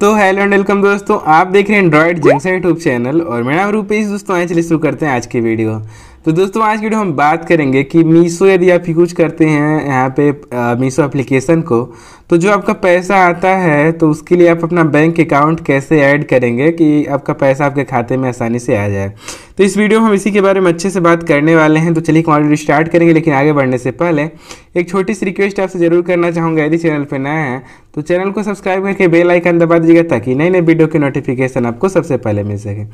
तो hello and welcome दोस्तों आप देख रहे हैं एंड्रॉयड जंक्शन यूट्यूब चैनल और मेरा नाम रूपेश दोस्तों आज चलिए शुरू करते हैं आज की वीडियो तो दोस्तों आज की वीडियो हम बात करेंगे कि मीशो यदि आप यूज करते हैं यहाँ पे मीशो एप्लीकेशन को तो जो आपका पैसा आता है तो उसके लिए आप अपना बैंक अकाउंट कैसे ऐड करेंगे कि आपका पैसा आपके खाते में आसानी से आ जाए तो इस वीडियो में हम इसी के बारे में अच्छे से बात करने वाले हैं तो चलिए वीडियो स्टार्ट करेंगे लेकिन आगे बढ़ने से पहले एक छोटी सी रिक्वेस्ट आपसे जरूर करना चाहूँगा यदि चैनल पर नए हैं तो चैनल को सब्सक्राइब करके बेल आइकन दबा दीजिएगा ताकि नई नई वीडियो के नोटिफिकेशन आपको सबसे पहले मिल सके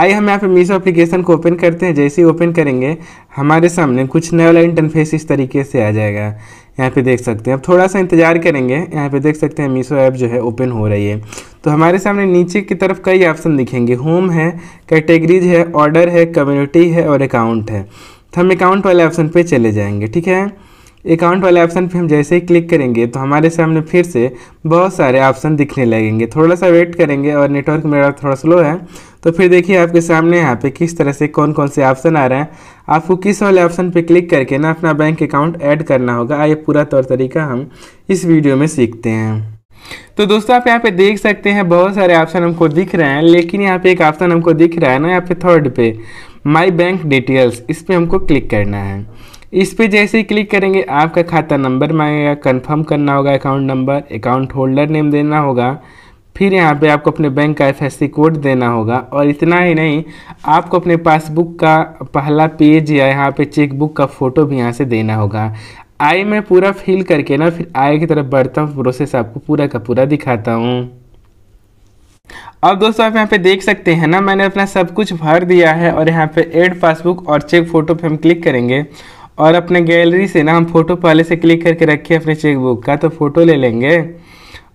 आइए हम यहाँ पे मीसो एप्लीकेशन को ओपन करते हैं जैसे ही ओपन करेंगे हमारे सामने कुछ नया वाला इंटरफेस इस तरीके से आ जाएगा यहाँ पे देख सकते हैं अब थोड़ा सा इंतज़ार करेंगे यहाँ पे देख सकते हैं मीशो ऐप जो है ओपन हो रही है तो हमारे सामने नीचे की तरफ कई ऑप्शन दिखेंगे होम है कैटेगरीज है ऑर्डर है कम्युनिटी है और अकाउंट है तो हम अकाउंट वाले ऑप्शन पे चले जाएंगे ठीक है अकाउंट वाले ऑप्शन पे हम जैसे ही क्लिक करेंगे तो हमारे सामने फिर से बहुत सारे ऑप्शन दिखने लगेंगे थोड़ा सा वेट करेंगे और नेटवर्क मेरा थोड़ा स्लो है तो फिर देखिए आपके सामने यहाँ पे किस तरह से कौन कौन से ऑप्शन आ रहे हैं आपको किस वाले ऑप्शन पे क्लिक करके ना अपना बैंक अकाउंट ऐड करना होगा आइए पूरा तौर तरीका हम इस वीडियो में सीखते हैं तो दोस्तों आप यहाँ पे देख सकते हैं बहुत सारे ऑप्शन हमको दिख रहे हैं लेकिन यहाँ पे एक ऑप्शन हमको दिख रहा है ना यहाँ पे थर्ड पे माई बैंक डिटेल्स इस पर हमको क्लिक करना है इस पर जैसे ही क्लिक करेंगे आपका खाता नंबर मांगेगा कंफर्म करना होगा account number account holder name देना होगा फिर यहाँ पे आपको अपने बैंक का एफ कोड देना होगा और इतना ही नहीं आपको अपने पासबुक का पहला पेज या यहाँ पे चेकबुक का फ़ोटो भी यहाँ से देना होगा आई मैं पूरा फिल करके ना फिर आई की तरफ बढ़ता हूँ प्रोसेस आपको पूरा का पूरा दिखाता हूँ अब दोस्तों आप यहाँ पे देख सकते हैं ना मैंने अपना सब कुछ भर दिया है और यहाँ पे एड पासबुक और चेक फ़ोटो पे हम क्लिक करेंगे और अपने गैलरी से ना हम फ़ोटो पहले से क्लिक करके रखे अपने चेकबुक का तो फ़ोटो ले लेंगे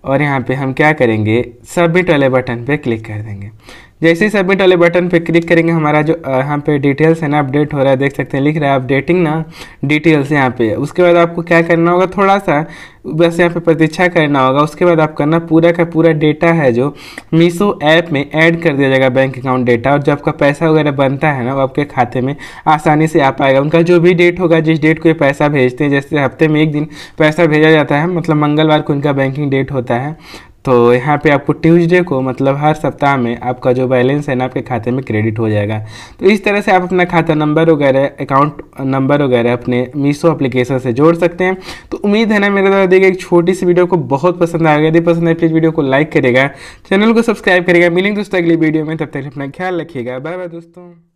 और यहाँ पे हम क्या करेंगे सबमिट वाले बटन पे क्लिक कर देंगे जैसे ही सबमिट वाले बटन पे क्लिक करेंगे हमारा जो यहाँ पे डिटेल्स है ना अपडेट हो रहा है देख सकते हैं लिख रहा है अपडेटिंग ना डिटेल्स यहाँ पे उसके बाद आपको क्या करना होगा थोड़ा सा बस यहाँ पे प्रतीक्षा करना होगा उसके बाद आप करना पूरा का पूरा डेटा है जो मीशो ऐप में ऐड कर दिया जाएगा बैंक अकाउंट डेटा और जो आपका पैसा वगैरह बनता है ना वो आपके खाते में आसानी से आ पाएगा उनका जो भी डेट होगा जिस डेट को ये पैसा भेजते हैं जैसे हफ्ते में एक दिन पैसा भेजा जाता है मतलब मंगलवार को उनका बैंकिंग डेट होता है तो यहाँ पे आपको ट्यूसडे को मतलब हर सप्ताह में आपका जो बैलेंस है ना आपके खाते में क्रेडिट हो जाएगा तो इस तरह से आप अपना खाता नंबर वगैरह अकाउंट नंबर वगैरह अपने मीशो एप्लीकेशन से जोड़ सकते हैं तो उम्मीद है ना मेरे द्वारा देखिए एक छोटी सी वीडियो को बहुत पसंद आएगा यदि पसंद है प्लीज़ वीडियो को लाइक करेगा चैनल को सब्सक्राइब करेगा मिलेंगे दोस्तों अगली वीडियो में तब तक अपना ख्याल रखिएगा बाय बाय दोस्तों